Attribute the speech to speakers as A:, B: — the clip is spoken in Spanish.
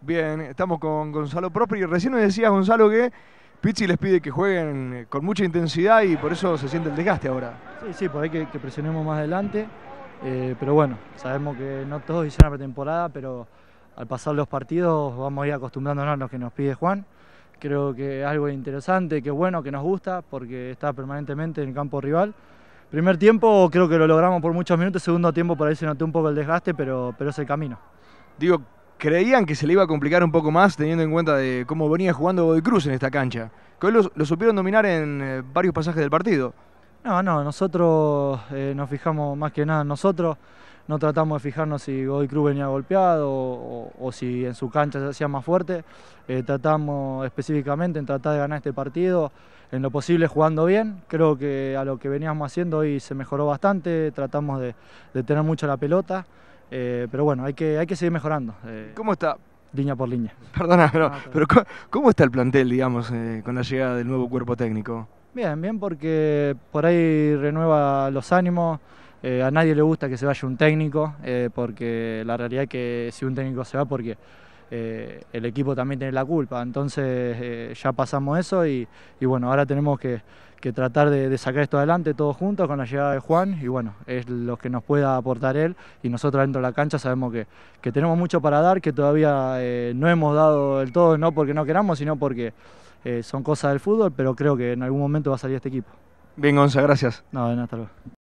A: Bien, estamos con Gonzalo y Recién me decía Gonzalo, que Pizzi les pide que jueguen eh, con mucha intensidad y por eso se siente el desgaste ahora. Sí, sí, por ahí que, presionemos más adelante. Eh, pero bueno, sabemos que no todos
B: hicieron la pretemporada, pero al pasar los partidos vamos a ir acostumbrándonos a lo que nos pide Juan. Creo que es algo interesante, que bueno, que nos gusta, porque está permanentemente en el campo rival. Primer tiempo creo que lo logramos por muchos minutos, segundo tiempo por ahí se notó un poco el desgaste, pero, pero
A: es el camino. Digo, creían que se le iba a complicar un poco más teniendo en cuenta de cómo venía jugando Godoy Cruz en esta cancha, que hoy lo, supieron dominar en eh, varios pasajes del partido.
B: No, no, nosotros eh, nos fijamos más que nada en nosotros, no tratamos de fijarnos si Godoy Cruz venía golpeado o, si en su cancha se hacía más fuerte, eh, tratamos específicamente en tratar de ganar este partido, en lo posible jugando bien, creo que a lo que veníamos haciendo hoy se mejoró bastante, tratamos de tener mucho la pelota. Eh, pero bueno, hay que, hay que seguir mejorando.
C: Eh, ¿Cómo está? Línea por línea. Perdona, pero, ¿cómo, está el plantel, digamos, eh, con la llegada del nuevo cuerpo técnico?
B: Bien, bien, porque por ahí renueva los ánimos. a nadie le gusta que se vaya un técnico, porque la realidad es que si un técnico se va, porque eh, el equipo también tiene la culpa. Entonces eh, ya pasamos eso y, bueno, ahora tenemos que, tratar de, sacar esto adelante todos juntos con la llegada de Juan y bueno, es lo que nos pueda aportar él y nosotros dentro de la cancha sabemos que, tenemos mucho para dar, que todavía eh, no hemos dado el todo, no porque no queramos, sino porque son cosas del fútbol, pero creo que en algún momento va a salir este equipo. Bien, Gonza, gracias. No, hasta luego.